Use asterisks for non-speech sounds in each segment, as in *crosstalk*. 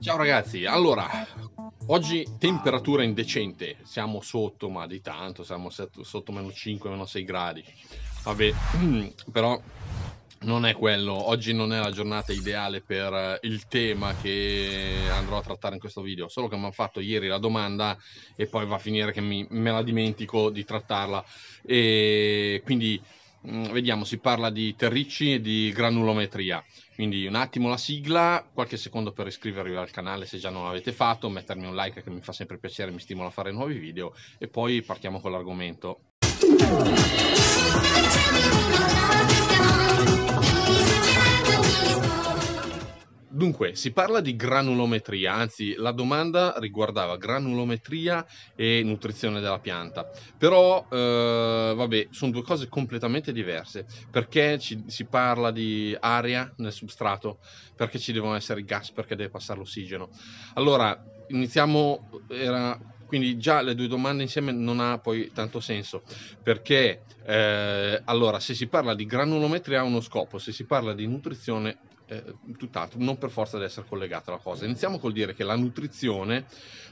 Ciao ragazzi, allora oggi temperatura indecente, siamo sotto ma di tanto, siamo sotto meno 5, meno 6 gradi, vabbè mm, però non è quello, oggi non è la giornata ideale per eh, il tema che andrò a trattare in questo video, solo che mi hanno fatto ieri la domanda e poi va a finire che mi, me la dimentico di trattarla e quindi Mm, vediamo, si parla di terricci e di granulometria. Quindi un attimo la sigla, qualche secondo per iscrivervi al canale se già non l'avete fatto, mettermi un like che mi fa sempre piacere, mi stimola a fare nuovi video e poi partiamo con l'argomento. Dunque, si parla di granulometria, anzi la domanda riguardava granulometria e nutrizione della pianta, però eh, vabbè, sono due cose completamente diverse, perché ci, si parla di aria nel substrato, perché ci devono essere gas, perché deve passare l'ossigeno. Allora, iniziamo, era quindi già le due domande insieme non ha poi tanto senso perché eh, allora se si parla di granulometria ha uno scopo se si parla di nutrizione eh, tutt'altro, non per forza deve essere collegata la cosa. Iniziamo col dire che la nutrizione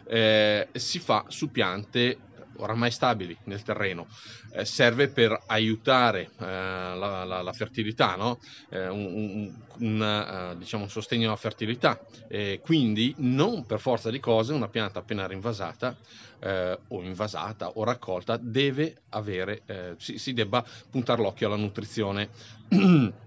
eh, si fa su piante oramai stabili nel terreno, eh, serve per aiutare eh, la, la, la, fertilità, no? Eh, un, un, uh, diciamo un, sostegno alla fertilità, quindi non per forza di cose una pianta appena rinvasata eh, o invasata o raccolta deve avere, eh, si, si debba puntare l'occhio alla nutrizione. *clears throat*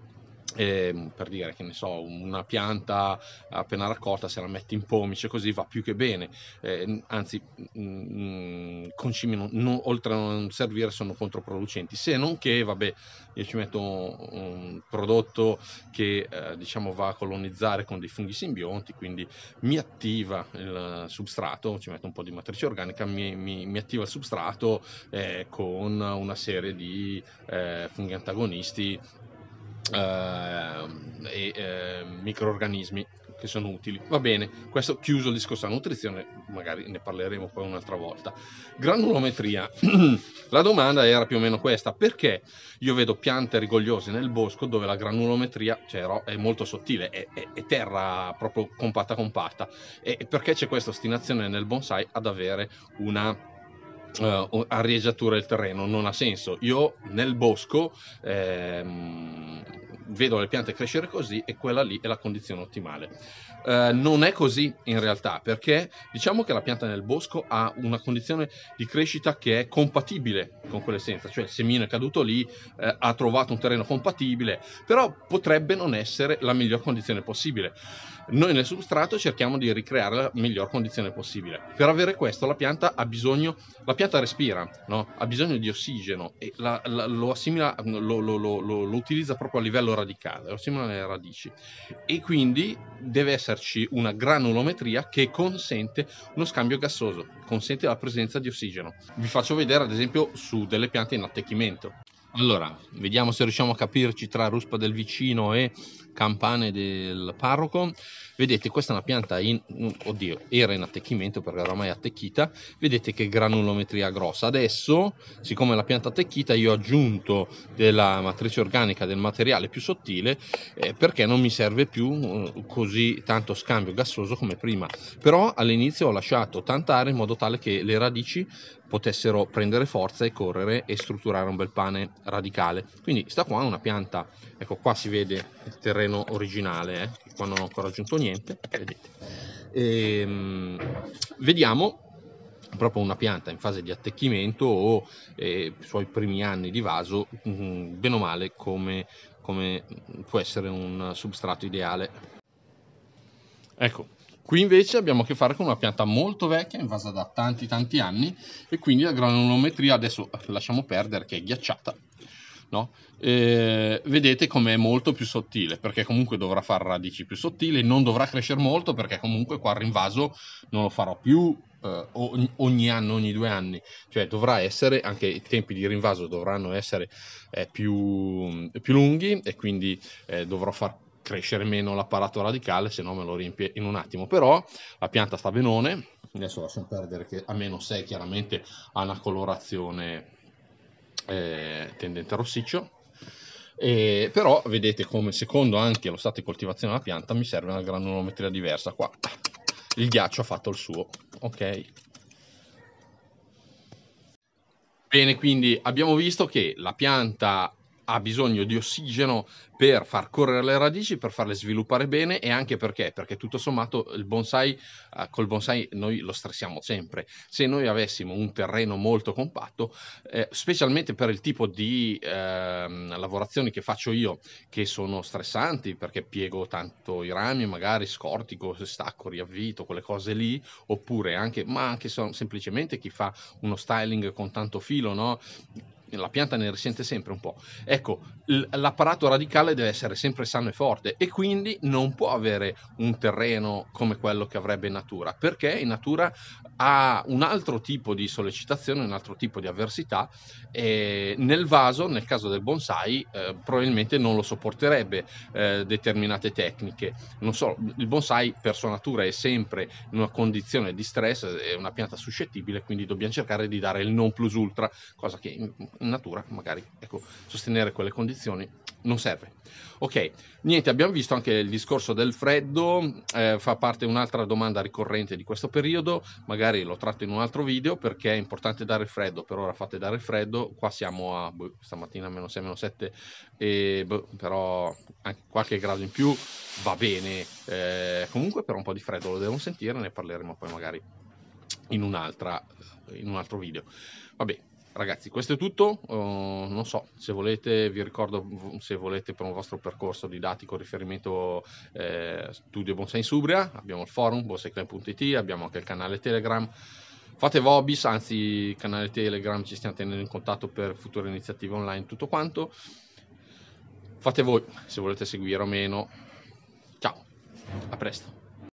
Eh, per dire che ne so, una pianta appena raccolta, se la metti in pomice così va più che bene. Eh, anzi, mh, mm, mm, concimi non, non, oltre a non servire sono controproducenti. Se non che, vabbè, io ci metto un, un prodotto che eh, diciamo va a colonizzare con dei funghi simbionti, quindi mi attiva il substrato, ci metto un po' di matrice organica, mi, mi, mi attiva il substrato eh, con una serie di eh, funghi antagonisti Ehm, e ehm, microorganismi che sono utili. Va bene, questo chiuso il discorso della nutrizione, magari ne parleremo poi un'altra volta. Granulometria. *clears throat* la domanda era più o meno questa: perché io vedo piante rigogliose nel bosco dove la granulometria cioè, è molto sottile, è, è, è, terra proprio compatta compatta? E perché c'è questa ostinazione nel bonsai ad avere una uh, arieggiatura del terreno? Non ha senso. Io nel bosco. Ehm, vedo le piante crescere così e quella lì è la condizione ottimale. Eh, non è così in realtà perché diciamo che la pianta nel bosco ha una condizione di crescita che è compatibile con quell'essenza, senza, cioè Semino è caduto lì, eh, ha trovato un terreno compatibile, però potrebbe non essere la miglior condizione possibile. Noi nel substrato cerchiamo di ricreare la miglior condizione possibile. Per avere questo la pianta ha bisogno, la pianta respira, no? ha bisogno di ossigeno e la, la, lo assimila, lo, lo, lo, lo utilizza proprio a livello radicale, lo assimila nelle radici e quindi deve esserci una granulometria che consente uno scambio gassoso, consente la presenza di ossigeno. Vi faccio vedere ad esempio su delle piante in attecchimento. Allora, vediamo se riusciamo a capirci tra ruspa del vicino e campane del parroco. Vedete, questa è una pianta in... Oddio, era in attecchimento perché era è attecchita. Vedete che granulometria grossa. Adesso, siccome la pianta attecchita, io ho aggiunto della matrice organica del materiale più sottile eh, perché non mi serve più eh, così tanto scambio gassoso come prima. Però all'inizio ho lasciato tanta aria in modo tale che le radici potessero prendere forza e correre e strutturare un bel pane radicale. Quindi sta qua una pianta, ecco qua si vede il terreno originale, eh, qua non ho ancora aggiunto niente, eh, vedete. E, ehm, vediamo proprio una pianta in fase di attecchimento o eh, suoi primi anni di vaso, mh, mm, bene o male come, come può essere un substrato ideale. Ecco, Qui invece abbiamo a che fare con una pianta molto vecchia, invasa da tanti tanti anni, e quindi la granulometria adesso lasciamo perdere che è ghiacciata, no? eh, vedete com'è molto più sottile, perché comunque dovrà fare radici più sottili, non dovrà crescere molto perché comunque qua il rinvaso non lo farò più eh, ogni, anno, ogni due anni, cioè dovrà essere, anche i tempi di rinvaso dovranno essere eh, più, più, lunghi e quindi eh, dovrò fare crescere meno l'apparato radicale, se no me lo riempie in un attimo. Però la pianta sta benone, adesso lasciamo perdere che a meno 6 chiaramente ha una colorazione eh, tendente a rossiccio, eh, però vedete come secondo anche lo stato di coltivazione della pianta mi serve una granulometria diversa qua. Il ghiaccio ha fatto il suo, ok? Bene, quindi abbiamo visto che la pianta ha bisogno di ossigeno per far correre le radici, per farle sviluppare bene e anche perché, perché tutto sommato il bonsai, eh, col bonsai noi lo stressiamo sempre. Se noi avessimo un terreno molto compatto, eh, specialmente per il tipo di eh, lavorazioni che faccio io, che sono stressanti perché piego tanto i rami, magari scortico, stacco, riavvito, quelle cose lì, oppure anche, ma anche semplicemente chi fa uno styling con tanto filo, no? la pianta ne risente sempre un po'. Ecco, l'apparato radicale deve essere sempre sano e forte e quindi non può avere un terreno come quello che avrebbe in natura, perché in natura ha un altro tipo di sollecitazione, un altro tipo di avversità e nel vaso, nel caso del bonsai, eh, probabilmente non lo sopporterebbe eh, determinate tecniche. Non so, il bonsai per sua natura è sempre in una condizione di stress, è una pianta suscettibile, quindi dobbiamo cercare di dare il non plus ultra, cosa che natura magari ecco, sostenere quelle condizioni non serve. Ok, niente, abbiamo visto anche il discorso del freddo, eh, fa parte un'altra domanda ricorrente di questo periodo, magari lo tratto in un altro video perché è importante dare freddo, per ora fate dare freddo, qua siamo a boh, stamattina meno 6, meno 7, e, boh, però anche qualche grado in più va bene, eh, comunque per un po' di freddo lo devono sentire, ne parleremo poi magari in, in un altro video. Va bene ragazzi, questo è tutto. Uh, non so se volete, vi ricordo se volete per un vostro percorso didattico riferimento eh, Studio Bonsense subria abbiamo il forum bonseclan.it, abbiamo anche il canale Telegram. Fate Vobis, anzi, il canale Telegram ci stiamo tenendo in contatto per future iniziative online, tutto quanto. Fate voi se volete seguire o meno. Ciao, a presto.